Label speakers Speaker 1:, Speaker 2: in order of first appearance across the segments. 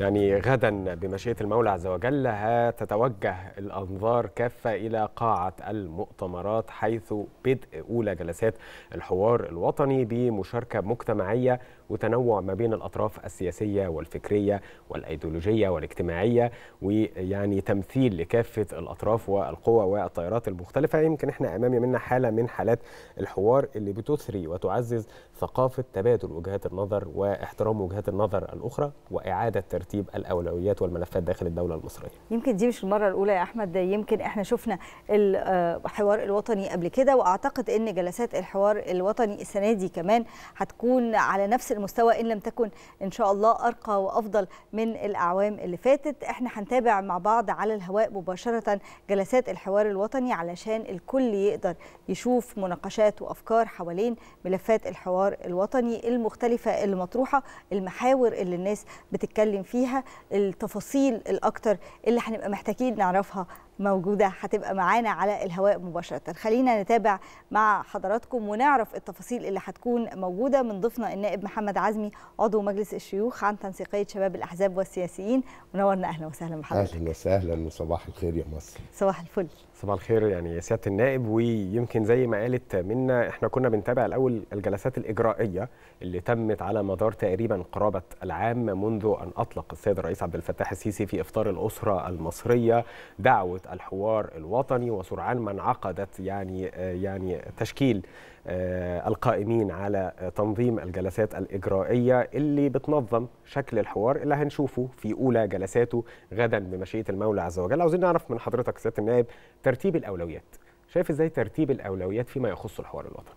Speaker 1: يعني غدا بمشيئة المولى عز وجل هتتوجه الأنظار كافة إلى قاعة المؤتمرات حيث بدء أولى جلسات الحوار الوطني بمشاركة مجتمعية وتنوع ما بين الأطراف السياسية والفكرية والأيديولوجية والاجتماعية ويعني تمثيل لكافة الأطراف والقوى والتيارات المختلفة يمكن احنا أمام منا حالة من حالات الحوار اللي بتثري وتعزز ثقافة تبادل وجهات النظر واحترام وجهات النظر الأخرى وإعادة ترتيب الأولويات والملفات داخل الدولة المصرية
Speaker 2: يمكن دي مش المرة الأولى يا أحمد يمكن احنا شفنا الحوار آه، الوطني قبل كده وأعتقد أن جلسات الحوار الوطني السنة دي كمان هتكون على نفس المستوى إن لم تكن إن شاء الله أرقى وأفضل من الأعوام اللي فاتت احنا هنتابع مع بعض على الهواء مباشرة جلسات الحوار الوطني علشان الكل يقدر يشوف مناقشات وأفكار حوالين ملفات الحوار الوطني المختلفة المطروحة المحاور اللي الناس بتتكلم فيها التفاصيل الأكتر اللي هنبقى محتاجين نعرفها موجودة هتبقى معانا على الهواء مباشرة خلينا نتابع مع حضراتكم ونعرف التفاصيل اللي هتكون موجودة من ضيفنا النائب محمد عزمي عضو مجلس الشيوخ عن تنسيقية شباب الأحزاب والسياسيين منورنا أهلا وسهلا بحضرتك
Speaker 3: أهلا وسهلا وصباح الخير يا مصر
Speaker 2: صباح الفل
Speaker 1: صباح الخير يعني سياده النائب ويمكن زي ما قالت منا احنا كنا بنتابع الاول الجلسات الاجرائيه اللي تمت على مدار تقريبا قرابه العام منذ ان اطلق السيد الرئيس عبد الفتاح السيسي في افطار الاسره المصريه دعوه الحوار الوطني وسرعان ما انعقدت يعني آه، يعني تشكيل آه، القائمين على تنظيم الجلسات الإجرائية اللي بتنظم شكل الحوار اللي هنشوفه في أولى جلساته غدا بمشيئة المولى عز وجل عاوزين نعرف من حضرتك سيادة النائب ترتيب الأولويات شايف إزاي ترتيب الأولويات فيما يخص الحوار الوطني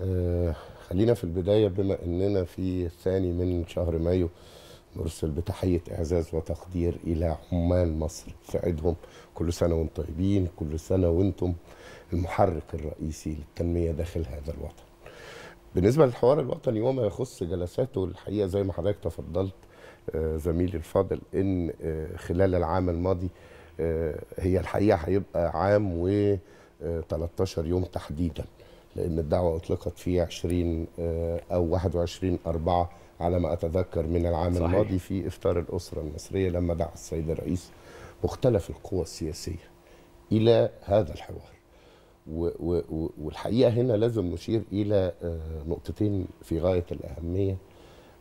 Speaker 3: آه خلينا في البداية بما أننا في الثاني من شهر مايو نرسل بتحية إعزاز وتقدير إلى عمال مصر عيدهم كل سنة وانتم طيبين كل سنة وانتم المحرك الرئيسي للتنميه داخل هذا الوطن. بالنسبه للحوار الوطني وما يخص جلساته الحقيقه زي ما حضرتك تفضلت آه، زميلي الفاضل ان آه، خلال العام الماضي آه، هي الحقيقه هيبقى عام و 13 يوم تحديدا لان الدعوه اطلقت في 20 او 21 4 على ما اتذكر من العام صحيح. الماضي في افطار الاسره المصريه لما دعا السيد الرئيس مختلف القوى السياسيه الى هذا الحوار والحقيقه هنا لازم نشير الى آه، نقطتين في غايه الاهميه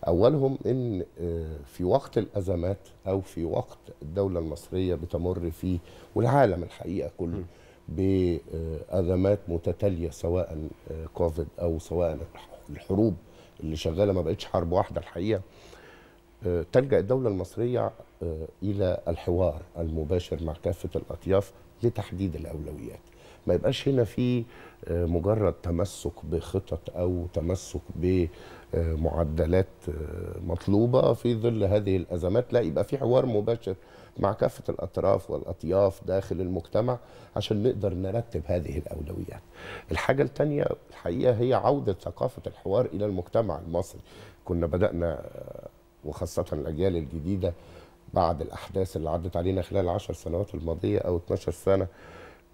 Speaker 3: اولهم ان آه، في وقت الازمات او في وقت الدوله المصريه بتمر فيه والعالم الحقيقه كله بازمات آه، متتاليه سواء كوفيد او سواء الحروب اللي شغاله ما بقتش حرب واحده الحقيقه تلجا الدوله المصريه الى الحوار المباشر مع كافه الاطياف لتحديد الاولويات ما يبقاش هنا في آه، مجرد تمسك بخطط او تمسك بمعدلات آه، مطلوبه في ظل هذه الازمات لا يبقى في حوار مباشر مع كافه الاطراف والاطياف داخل المجتمع عشان نقدر نرتب هذه الاولويات. الحاجه الثانيه الحقيقه هي عوده ثقافه الحوار الى المجتمع المصري. كنا بدانا آه، وخاصه الاجيال الجديده بعد الاحداث اللي عدت علينا خلال 10 سنوات الماضيه او 12 سنه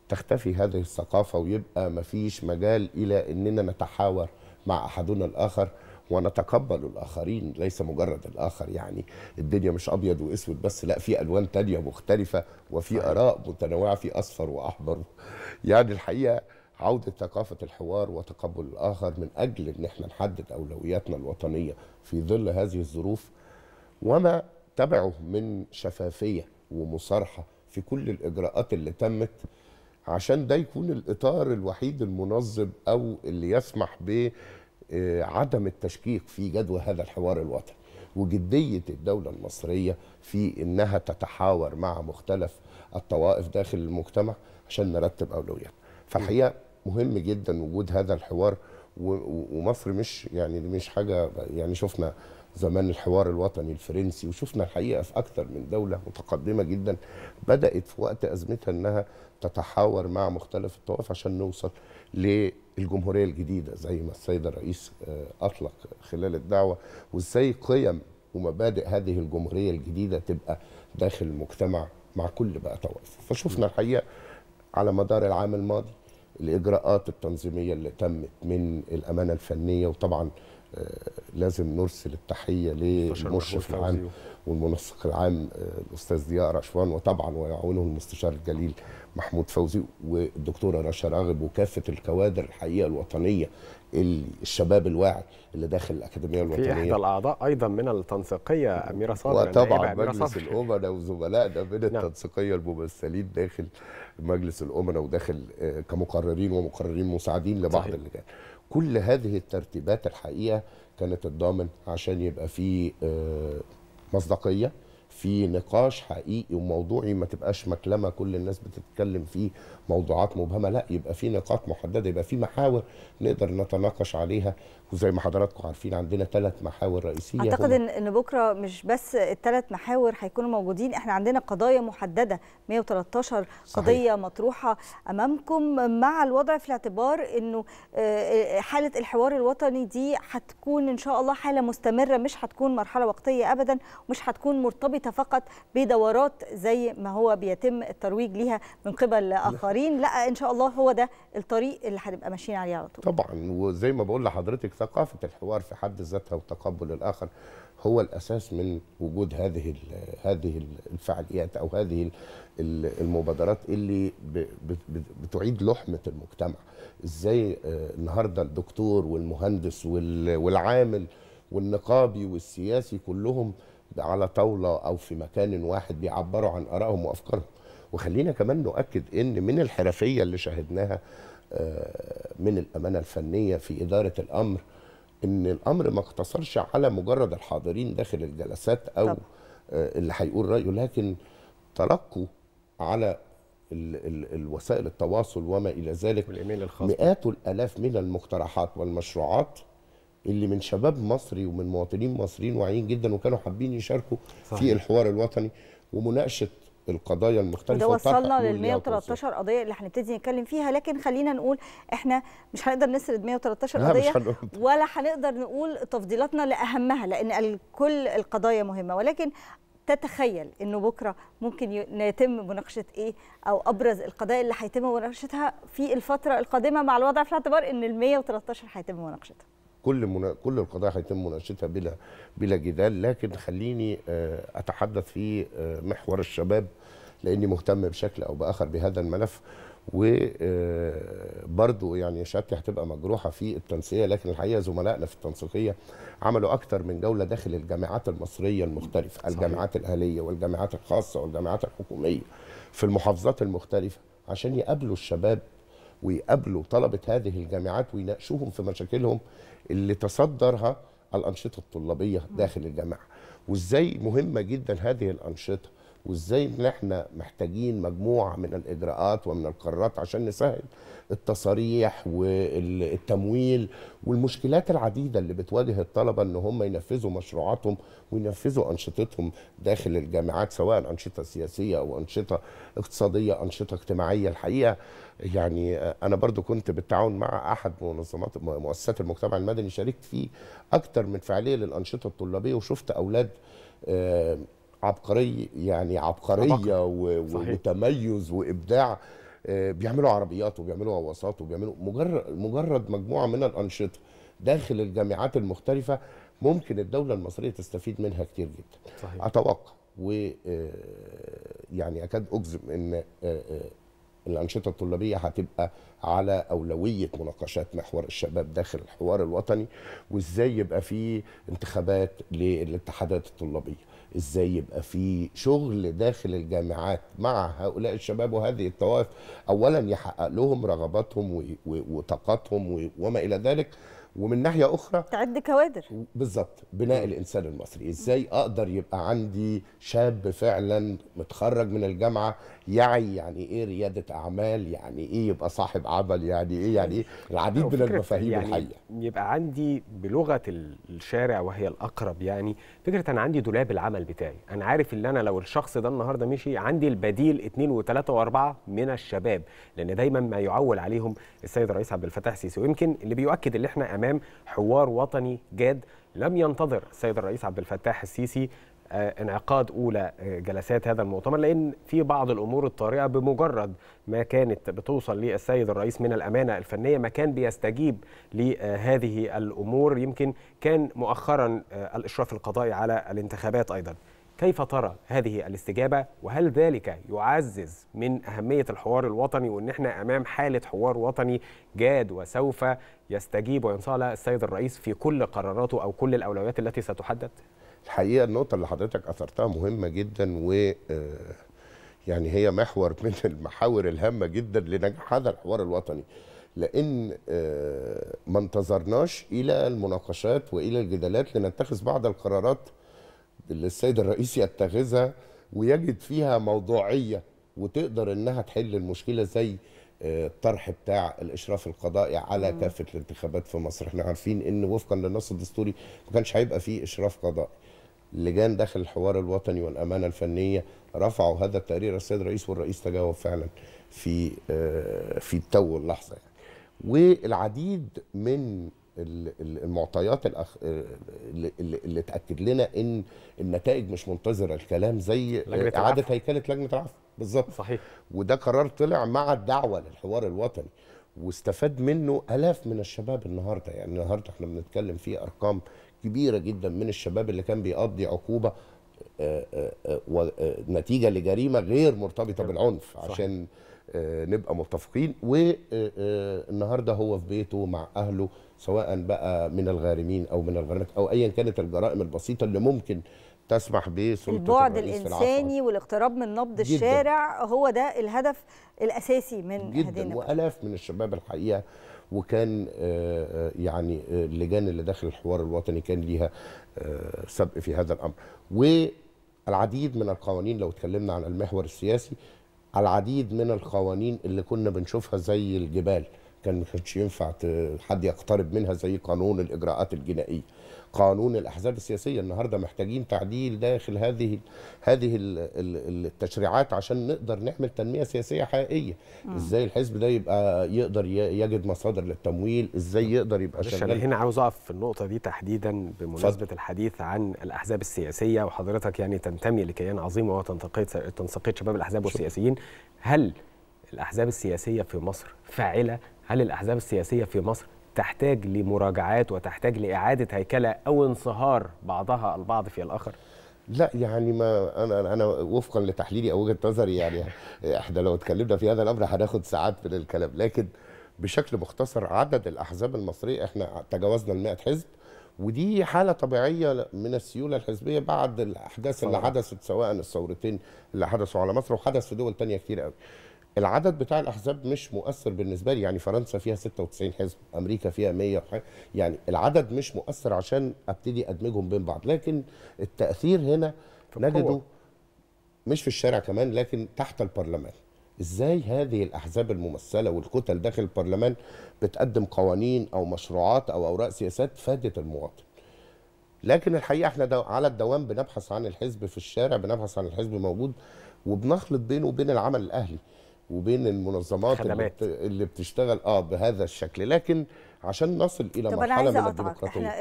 Speaker 3: تختفي هذه الثقافة ويبقى مفيش مجال إلى أننا نتحاور مع أحدنا الآخر ونتقبل الآخرين ليس مجرد الآخر يعني الدنيا مش أبيض وأسود بس لا في ألوان تانية مختلفة وفي آراء متنوعة في أصفر وأحمر يعني الحقيقة عودة ثقافة الحوار وتقبل الآخر من أجل أن احنا نحدد أولوياتنا الوطنية في ظل هذه الظروف وما تبعه من شفافية ومصارحة في كل الإجراءات اللي تمت عشان ده يكون الاطار الوحيد المنظم او اللي يسمح ب آه، عدم التشكيك في جدوى هذا الحوار الوطني وجديه الدوله المصريه في انها تتحاور مع مختلف الطوائف داخل المجتمع عشان نرتب اولويات فالحقيقه مهم جدا وجود هذا الحوار ومصر مش يعني مش حاجه يعني شفنا زمان الحوار الوطني الفرنسي وشفنا الحقيقه في اكثر من دوله متقدمه جدا بدات في وقت ازمتها انها تتحاور مع مختلف الطوائف عشان نوصل للجمهوريه الجديده زي ما السيد الرئيس آه، اطلق خلال الدعوه وازاي قيم ومبادئ هذه الجمهوريه الجديده تبقى داخل المجتمع مع كل بقى طوائف فشفنا الحقيقه على مدار العام الماضي الاجراءات التنظيميه اللي تمت من الامانه الفنيه وطبعا آه، لازم نرسل التحيه للمشرف العام والمنسق العام آه، الاستاذ ضياء رشوان وطبعا ويعونه المستشار الجليل محمود فوزي والدكتوره رشا راغب وكافه الكوادر الحقيقه الوطنيه الشباب الواعي اللي داخل الاكاديميه الوطنيه في احدى
Speaker 1: الاعضاء ايضا من التنسيقيه اميره صابر وطبعا مجلس
Speaker 3: الامناء وزملائنا من نعم. التنسيقيه الممثلين داخل مجلس الامناء وداخل آه، كمقررين ومقررين مساعدين لبعض صحيح. اللجان كل هذه الترتيبات الحقيقه كانت الضامن عشان يبقى في آه، مصداقيه في نقاش حقيقي وموضوعي ما تبقاش مكلمه كل الناس بتتكلم فيه موضوعات مبهمه لا يبقى في نقاط محدده يبقى في محاور نقدر نتناقش عليها وزي ما حضراتكم عارفين عندنا ثلاث محاور رئيسيه اعتقد هم...
Speaker 2: ان بكره مش بس الثلاث محاور هيكونوا موجودين احنا عندنا قضايا محدده 113 صحيح. قضيه مطروحه امامكم مع الوضع في الاعتبار انه آه، آه، حاله الحوار الوطني دي هتكون ان شاء الله حاله مستمره مش هتكون مرحله وقتيه ابدا ومش هتكون مرتبطه فقط بدورات زي ما هو بيتم الترويج ليها من قبل اخرين لا ان شاء الله هو ده الطريق اللي هنبقى ماشيين عليه على طول
Speaker 3: طبعا وزي ما بقول لحضرتك ثقافه الحوار في حد ذاتها وتقبل الاخر هو الاساس من وجود هذه هذه الفعاليات او هذه المبادرات اللي بتعيد لحمه المجتمع ازاي آه، النهارده الدكتور والمهندس والعامل والنقابي والسياسي كلهم على طاوله او في مكان واحد بيعبروا عن ارائهم وافكارهم وخلينا كمان نؤكد ان من الحرفيه اللي شاهدناها آه، من الامانه الفنيه في اداره الامر ان الامر ما اقتصرش على مجرد الحاضرين داخل الجلسات او طب. آه، اللي هيقول رايه لكن تلقوا على الـ الـ الوسائل التواصل وما الى ذلك والايميل الخاص مئات الالاف من المقترحات والمشروعات اللي من شباب مصري ومن مواطنين مصريين واعيين جدا وكانوا حابين يشاركوا صحيح. في الحوار الوطني ومناقشه القضايا المختلفه ده وصلنا لل 113
Speaker 2: قضيه اللي هنبتدي نتكلم فيها لكن خلينا نقول احنا مش هنقدر نسرد 113 قضيه ولا هنقدر نقول تفضيلاتنا لاهمها لان كل القضايا مهمه ولكن تتخيل انه بكره ممكن يتم مناقشه ايه او ابرز القضايا اللي هيتم مناقشتها في الفتره القادمه مع الوضع في الاعتبار ان ال 113 هيتم مناقشتها
Speaker 3: كل منا... كل القضايا هيتم مناقشتها بلا بلا جدال لكن خليني آه، اتحدث في آه، محور الشباب لاني مهتم بشكل او باخر بهذا الملف آه، برضه يعني شهادتي هتبقى مجروحه في التنسيقيه لكن الحقيقه زملائنا في التنسيقيه عملوا اكثر من جوله داخل الجامعات المصريه المختلفه، صحيح. الجامعات الاهليه والجامعات الخاصه والجامعات الحكوميه في المحافظات المختلفه عشان يقابلوا الشباب ويقابلوا طلبه هذه الجامعات ويناقشوهم في مشاكلهم اللي تصدرها الانشطه الطلابيه داخل الجامعه وازاي مهمه جدا هذه الانشطه وازاي ان احنا محتاجين مجموعه من الاجراءات ومن القرارات عشان نسهل التصاريح والتمويل والمشكلات العديده اللي بتواجه الطلبه ان هم ينفذوا مشروعاتهم وينفذوا انشطتهم داخل الجامعات سواء انشطه سياسيه او انشطه اقتصاديه انشطه اجتماعيه الحقيقه يعني انا برضو كنت بالتعاون مع احد منظمات مؤسسات المجتمع المدني شاركت فيه اكتر من فعاليه للانشطه الطلابيه وشفت اولاد آه، عبقري يعني عبقريه عبقر. صحيح. وتميز وابداع آه، بيعملوا عربيات وبيعملوا غواصات وبيعملوا مجرد مجرد مجموعه من الانشطه داخل الجامعات المختلفه ممكن الدوله المصريه تستفيد منها كتير جدا صحيح. اتوقع و آه، يعني اكاد اجزم ان آه، الانشطه الطلابيه هتبقى على اولويه مناقشات محور الشباب داخل الحوار الوطني وازاي يبقى في انتخابات للاتحادات الطلابيه ازاي يبقى في شغل داخل الجامعات مع هؤلاء الشباب وهذه الطوائف اولا يحقق لهم رغباتهم وطاقاتهم وما الى ذلك ومن ناحيه اخرى تعد كوادر بالظبط بناء الانسان المصري ازاي اقدر يبقى عندي شاب فعلا متخرج من الجامعه يعي يعني ايه رياده اعمال يعني ايه يبقى صاحب عمل يعني ايه يعني ايه العديد من المفاهيم يعني الحيه
Speaker 1: يبقى عندي بلغه الشارع وهي الاقرب يعني فكره انا عندي دولاب العمل بتاعي انا عارف ان انا لو الشخص ده النهارده مشي عندي البديل اثنين وثلاثه واربعه من الشباب لان دايما ما يعول عليهم السيد الرئيس عبد الفتاح السيسي ويمكن اللي بيؤكد ان احنا امام امام حوار وطني جاد لم ينتظر السيد الرئيس عبد الفتاح السيسي آه، انعقاد اولى آه، جلسات هذا المؤتمر لان في بعض الامور الطارئه بمجرد ما كانت بتوصل للسيد الرئيس من الامانه الفنيه ما كان بيستجيب لهذه الامور يمكن كان مؤخرا آه، الاشراف القضائي على الانتخابات ايضا كيف ترى هذه الاستجابة وهل ذلك يعزز من أهمية الحوار الوطني وأن احنا أمام حالة حوار وطني جاد وسوف يستجيب وينصاع لها السيد
Speaker 3: الرئيس في كل قراراته أو كل الأولويات التي ستحدد؟ الحقيقة النقطة اللي حضرتك أثرتها مهمة جدا و آه، يعني هي محور من المحاور الهامة جدا لنجاح هذا الحوار الوطني لأن آه، ما انتظرناش إلى المناقشات وإلى الجدالات لنتخذ بعض القرارات اللي السيد الرئيس يتخذها ويجد فيها موضوعيه وتقدر انها تحل المشكله زي آه، الطرح بتاع الاشراف القضائي على مم. كافه الانتخابات في مصر احنا عارفين ان وفقا للنص الدستوري ما كانش هيبقى فيه اشراف قضائي لجان داخل الحوار الوطني والامانه الفنيه رفعوا هذا التقرير السيد الرئيس والرئيس تجاوب فعلا في آه، في تو اللحظه يعني والعديد من المعطيات الأخ... اللي, اللي تاكد لنا ان النتائج مش منتظره الكلام زي اعاده هيكله لجنه العفو بالظبط صحيح وده قرار طلع مع الدعوه للحوار الوطني واستفاد منه الاف من الشباب النهارده يعني النهارده احنا بنتكلم في ارقام كبيره جدا من الشباب اللي كان بيقضي عقوبه آه، آه، آه، نتيجه لجريمه غير مرتبطه بالعنف عشان نبقى متفقين والنهارده هو في بيته مع اهله سواء بقى من الغارمين او من الغارمات او ايا كانت الجرائم البسيطه اللي ممكن تسمح بسلطه البعد الانساني
Speaker 2: والاقتراب من نبض جداً. الشارع هو ده الهدف الاساسي من جداً هذه
Speaker 3: والاف من الشباب الحقيقه وكان آه، آه، يعني آه، اللجان اللي داخل الحوار الوطني كان ليها سبق في هذا الامر والعديد من القوانين لو اتكلمنا عن المحور السياسي العديد من القوانين اللي كنا بنشوفها زي الجبال كان ما كانش ينفع حد يقترب منها زي قانون الاجراءات الجنائيه قانون الاحزاب السياسيه النهارده محتاجين تعديل داخل هذه هذه التشريعات عشان نقدر نعمل تنميه سياسيه حقيقيه مم. ازاي الحزب ده يبقى يقدر يجد مصادر للتمويل ازاي يقدر يبقى شغال هنا عاوز
Speaker 1: اقف في النقطه دي تحديدا بمناسبه فضل. الحديث عن الاحزاب السياسيه وحضرتك يعني تنتمي لكيان عظيم وهو تنسيقيه شباب الاحزاب والسياسيين هل الاحزاب السياسيه في مصر فاعله هل الأحزاب السياسية في مصر تحتاج لمراجعات وتحتاج
Speaker 3: لإعادة هيكلة أو انصهار بعضها البعض في الآخر؟ لا يعني ما انا انا وفقا لتحليلي او وجهه نظري يعني احنا لو اتكلمنا في هذا الامر هناخد ساعات من الكلام لكن بشكل مختصر عدد الاحزاب المصريه احنا تجاوزنا ال 100 حزب ودي حاله طبيعيه من السيوله الحزبيه بعد الاحداث اللي حدثت سواء الثورتين اللي حدثوا على مصر وحدث في دول ثانيه كتير قوي العدد بتاع الاحزاب مش مؤثر بالنسبه لي يعني فرنسا فيها 96 حزب امريكا فيها 100 يعني العدد مش مؤثر عشان ابتدي ادمجهم بين بعض لكن التاثير هنا نجده مش في الشارع كمان لكن تحت البرلمان ازاي هذه الاحزاب الممثله والكتل داخل البرلمان بتقدم قوانين او مشروعات او اوراق سياسات فادت المواطن لكن الحقيقه احنا دو على الدوام بنبحث عن الحزب في الشارع بنبحث عن الحزب موجود وبنخلط بينه وبين العمل الاهلي وبين المنظمات خدمات. اللي بتشتغل اه بهذا الشكل لكن عشان نصل الى مرحله من البيروقراطيه احنا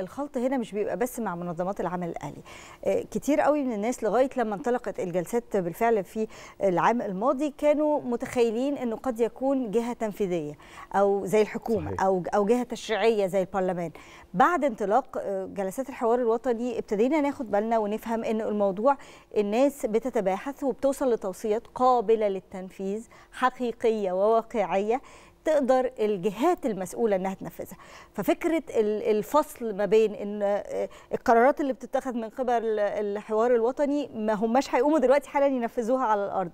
Speaker 2: الخلط هنا مش بيبقى بس مع منظمات العمل الاهلي آه، كتير قوي من الناس لغايه لما انطلقت الجلسات بالفعل في العام الماضي كانوا متخيلين انه قد يكون جهه تنفيذيه او زي الحكومه صحيح. او او جهه تشريعيه زي البرلمان بعد انطلاق آه، جلسات الحوار الوطني ابتدينا ناخد بالنا ونفهم ان الموضوع الناس بتتباحث وبتوصل لتوصيات قابله للتنفيذ حقيقيه وواقعيه تقدر الجهات المسؤوله انها تنفذها ففكره الفصل ما بين ان آه، القرارات اللي بتتخذ من قبل الحوار الوطني ما هماش هيقوموا دلوقتي حالا ينفذوها على الارض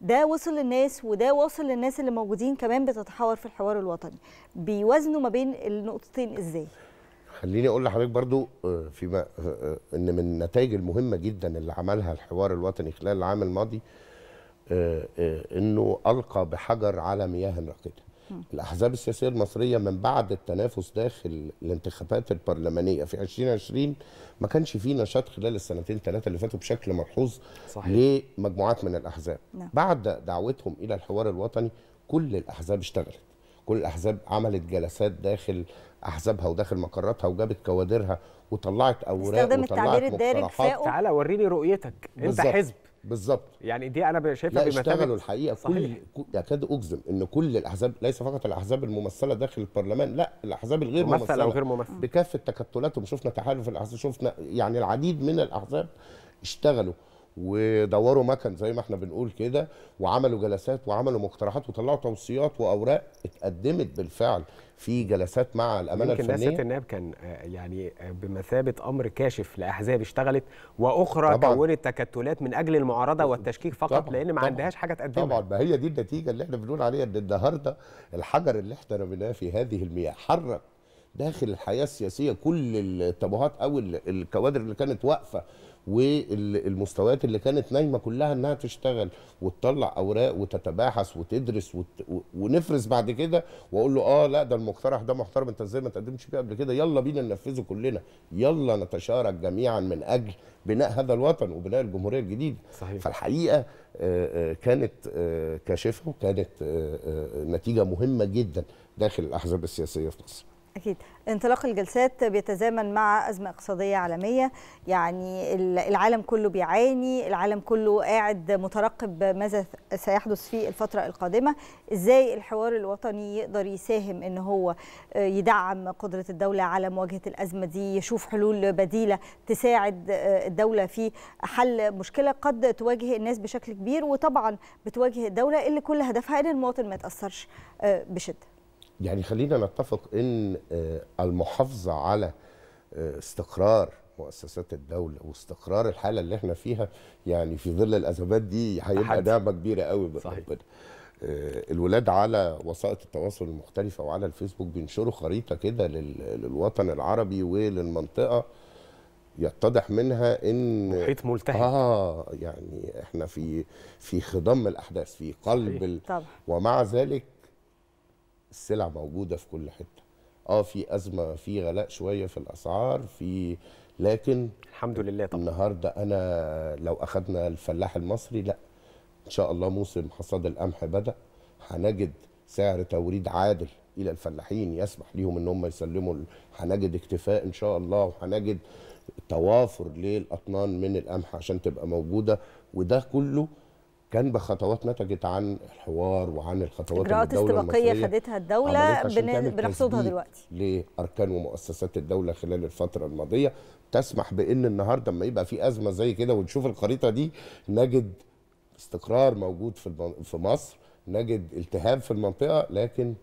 Speaker 2: ده وصل للناس وده وصل للناس اللي موجودين كمان بتتحاور في الحوار الوطني بيوازنوا ما بين النقطتين ازاي
Speaker 3: خليني اقول لحضرتك برضو آه، فيما آه، ان من النتائج المهمه جدا اللي عملها الحوار الوطني خلال العام الماضي انه القى بحجر على مياه راقده الاحزاب السياسيه المصريه من بعد التنافس داخل الانتخابات البرلمانيه في 2020 ما كانش في نشاط خلال السنتين ثلاثه اللي فاتوا بشكل ملحوظ لمجموعات من الاحزاب نعم. بعد دعوتهم الى الحوار الوطني كل الاحزاب اشتغلت كل الاحزاب عملت جلسات داخل احزابها وداخل مقراتها وجابت كوادرها وطلعت اوراق وطلعت التعبير الدارج تعالى وريني رؤيتك بالزبط. انت حزب بالظبط يعني دي انا شايفها لا اشتغلوا الحقيقه صحيح. كل يكاد يعني اجزم ان كل الاحزاب ليس فقط الاحزاب الممثله داخل البرلمان لا الاحزاب الغير ممثله, ممثلة وغير ممثله بكافه تكتلاتهم شفنا تحالف الاحزاب شفنا يعني العديد من الاحزاب اشتغلوا ودوروا مكن زي ما احنا بنقول كده وعملوا جلسات وعملوا مقترحات وطلعوا توصيات واوراق اتقدمت بالفعل في جلسات مع الامانه يمكن الفنيه يمكن النائب
Speaker 1: كان آه، يعني آه، بمثابه امر كاشف لاحزاب اشتغلت واخرى كونت تكتلات من اجل المعارضه والتشكيك فقط طبعاً. لان ما طبعاً. عندهاش حاجه تقدمها طبعا ما هي
Speaker 3: دي النتيجه اللي احنا بنقول عليها ان النهارده الحجر اللي احنا رميناه في هذه المياه حرك داخل الحياه السياسيه كل التابوهات او الكوادر اللي كانت واقفه والمستويات اللي كانت نايمه كلها انها تشتغل وتطلع اوراق وتتباحث وتدرس وت... ونفرز بعد كده واقول له اه لا ده المقترح ده محترم انت ازاي ما تقدمش فيه قبل كده يلا بينا ننفذه كلنا يلا نتشارك جميعا من اجل بناء هذا الوطن وبناء الجمهوريه الجديده صحيح. فالحقيقه آه، آه، كانت آه، كاشفه وكانت نتيجه مهمه جدا داخل الاحزاب السياسيه في مصر
Speaker 2: أكيد انطلاق الجلسات بيتزامن مع أزمة اقتصادية عالمية يعني العالم كله بيعاني العالم كله قاعد مترقب ماذا سيحدث في الفترة القادمة إزاي الحوار الوطني يقدر يساهم أن هو آه، يدعم قدرة الدولة على مواجهة الأزمة دي يشوف حلول بديلة تساعد آه، الدولة في حل مشكلة قد تواجه الناس بشكل كبير وطبعا بتواجه الدولة اللي كل هدفها أن المواطن ما يتأثرش آه، بشدة
Speaker 3: يعني خلينا نتفق ان آه، المحافظه على آه، استقرار مؤسسات الدوله واستقرار الحاله اللي احنا فيها يعني في ظل الازمات دي هيبقى دعمه كبيره قوي صحيح آه، الولاد على وسائط التواصل المختلفه وعلى الفيسبوك بينشروا خريطه كده للوطن العربي وللمنطقه يتضح منها ان محيط ملتهب اه يعني احنا في في خضم الاحداث في قلب ال... ومع ذلك السلع موجوده في كل حته اه في ازمه في غلاء شويه في الاسعار في لكن الحمد لله طبعا النهارده انا لو اخذنا الفلاح المصري لا ان شاء الله موسم حصاد القمح بدا هنجد سعر توريد عادل الى الفلاحين يسمح لهم ان هم يسلموا هنجد اكتفاء ان شاء الله وهنجد توافر للاطنان من القمح عشان تبقى موجوده وده كله كان بخطوات نتجت عن الحوار وعن الخطوات اجراءات استباقيه خدتها
Speaker 2: الدوله بنحصدها دلوقتي
Speaker 3: لاركان ومؤسسات الدوله خلال الفتره الماضيه تسمح بان النهارده لما يبقى في ازمه زي كده ونشوف الخريطه دي نجد استقرار موجود في في مصر نجد التهاب في المنطقه لكن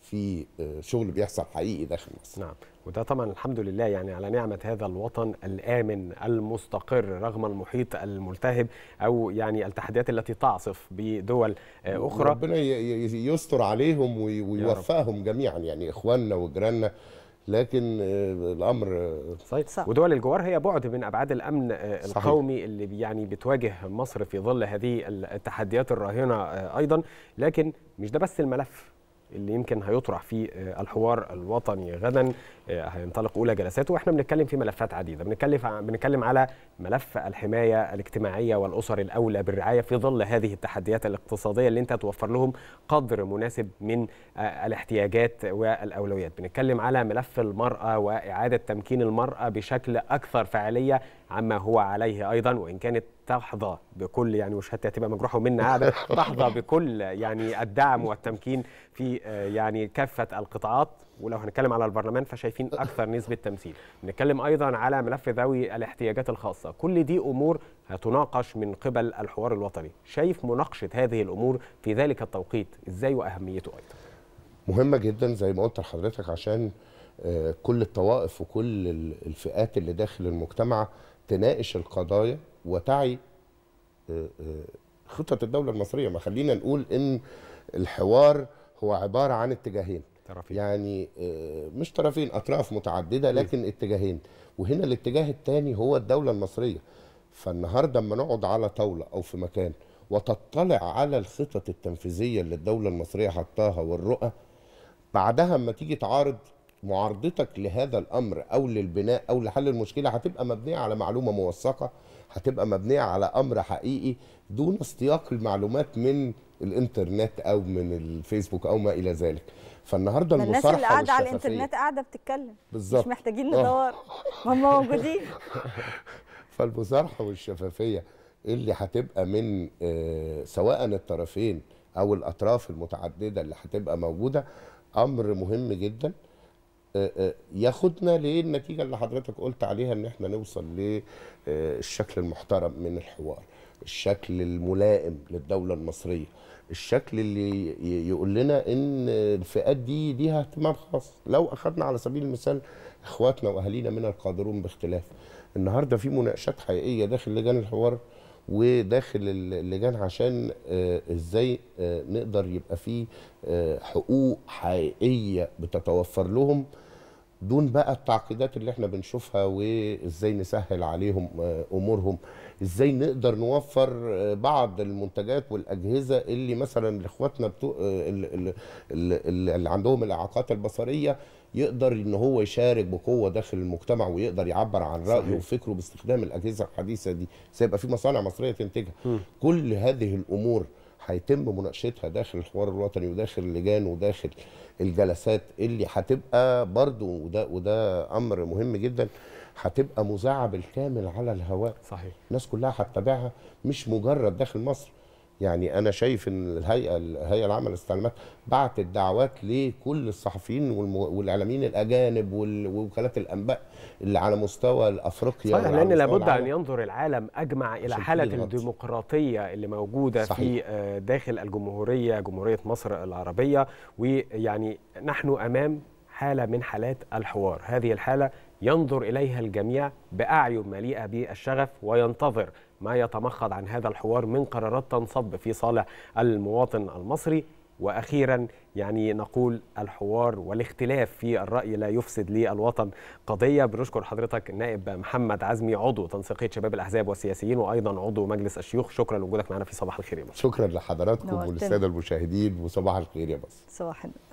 Speaker 3: في آه، شغل بيحصل حقيقي داخل مصر نعم وده طبعا
Speaker 1: الحمد لله يعني على نعمة هذا الوطن الآمن المستقر رغم المحيط
Speaker 3: الملتهب أو يعني التحديات التي تعصف بدول أخرى ربنا يستر عليهم ويوفقهم جميعا يعني إخواننا وجيراننا لكن آه، الامر صحيح. صح. ودول الجوار هي بعد من ابعاد الامن آه، القومي اللي يعني
Speaker 1: بتواجه مصر في ظل هذه التحديات الراهنه آه، ايضا لكن مش ده بس الملف اللي يمكن هيطرح فيه آه، الحوار الوطني غدا آه، هينطلق اولى جلساته واحنا بنتكلم في ملفات عديده بنتكلم بنتكلم على ملف الحمايه الاجتماعيه والاسر الاولى بالرعايه في ظل هذه التحديات الاقتصاديه اللي انت توفر لهم قدر مناسب من آه، الاحتياجات والاولويات بنتكلم على ملف المراه واعاده تمكين المراه بشكل اكثر فعاليه عما هو عليه ايضا وان كانت تحظى بكل يعني مش هتبقى مجروحه منا قاعده تحظى بكل يعني الدعم والتمكين في آه، يعني كافه القطاعات ولو هنتكلم على البرلمان فشايفين اكثر نسبه تمثيل بنتكلم ايضا على ملف ذوي الاحتياجات الخاصه كل دي امور هتناقش من قبل الحوار الوطني شايف مناقشه هذه الامور في ذلك التوقيت ازاي
Speaker 3: واهميته ايضا مهمه جدا زي ما قلت لحضرتك عشان آه، كل الطوائف وكل الفئات اللي داخل المجتمع تناقش القضايا وتعي آه، آه، خطط الدولة المصرية ما خلينا نقول إن الحوار هو عبارة عن اتجاهين طرفين. يعني آه، مش طرفين أطراف متعددة إيه. لكن اتجاهين وهنا الاتجاه الثاني هو الدولة المصرية فالنهاردة لما نقعد على طاولة أو في مكان وتطلع على الخطط التنفيذية اللي الدولة المصرية حطاها والرؤى بعدها اما تيجي تعارض معارضتك لهذا الامر او للبناء او لحل المشكله هتبقى مبنيه على معلومه موثقه هتبقى مبنيه على امر حقيقي دون استياق المعلومات من الانترنت او من الفيسبوك او ما الى ذلك فالنهارده المصارحه الناس اللي قاعده على الانترنت
Speaker 2: قاعده بتتكلم بالظبط مش محتاجين آه. ندور ما هم موجودين
Speaker 3: فالمصارحه والشفافيه اللي هتبقى من آه، سواء الطرفين او الاطراف المتعدده اللي هتبقى موجوده امر مهم جدا آه، آه، ياخدنا للنتيجه اللي حضرتك قلت عليها ان احنا نوصل للشكل آه، المحترم من الحوار الشكل الملائم للدوله المصريه الشكل اللي يقول لنا ان الفئات دي ليها اهتمام خاص لو اخذنا على سبيل المثال اخواتنا واهالينا من القادرون باختلاف النهارده في مناقشات حقيقيه داخل لجان الحوار وداخل اللجان عشان ازاي نقدر يبقى في حقوق حقيقيه بتتوفر لهم دون بقى التعقيدات اللي احنا بنشوفها وازاي نسهل عليهم آه، امورهم ازاي نقدر نوفر آه، بعض المنتجات والاجهزه اللي مثلا لاخواتنا بتو... آه، اللي عندهم الاعاقات البصريه يقدر ان هو يشارك بقوه داخل المجتمع ويقدر يعبر عن رايه صحيح. وفكره باستخدام الاجهزه الحديثه دي سيبقى في مصانع مصريه تنتجها كل هذه الامور هيتم مناقشتها داخل الحوار الوطني وداخل اللجان وداخل الجلسات اللي هتبقى برضو وده وده امر مهم جدا هتبقى مذاعه بالكامل على الهواء صحيح الناس كلها هتتابعها مش مجرد داخل مصر يعني انا شايف ان الهيئه الهيئه العامه للاستعلامات بعتت دعوات لكل الصحفيين والاعلاميين الاجانب ووكالات الانباء اللي على مستوى افريقيا صحيح لان لابد ان
Speaker 1: ينظر العالم اجمع الى حاله الديمقراطيه اللي موجوده صحيح. في آه، داخل الجمهوريه جمهوريه مصر العربيه ويعني نحن امام حاله من حالات الحوار هذه الحاله ينظر اليها الجميع باعين مليئه بالشغف وينتظر ما يتمخض عن هذا الحوار من قرارات تنصب في صالح المواطن المصري واخيرا يعني نقول الحوار والاختلاف في الراي لا يفسد للوطن قضيه بنشكر حضرتك نائب محمد عزمي عضو تنسيقيه شباب الاحزاب والسياسيين وايضا عضو مجلس الشيوخ شكرا لوجودك معنا في صباح الخير
Speaker 3: يا مصر شكرا لحضراتكم وللساده المشاهدين وصباح الخير يا مصر
Speaker 2: صباح النور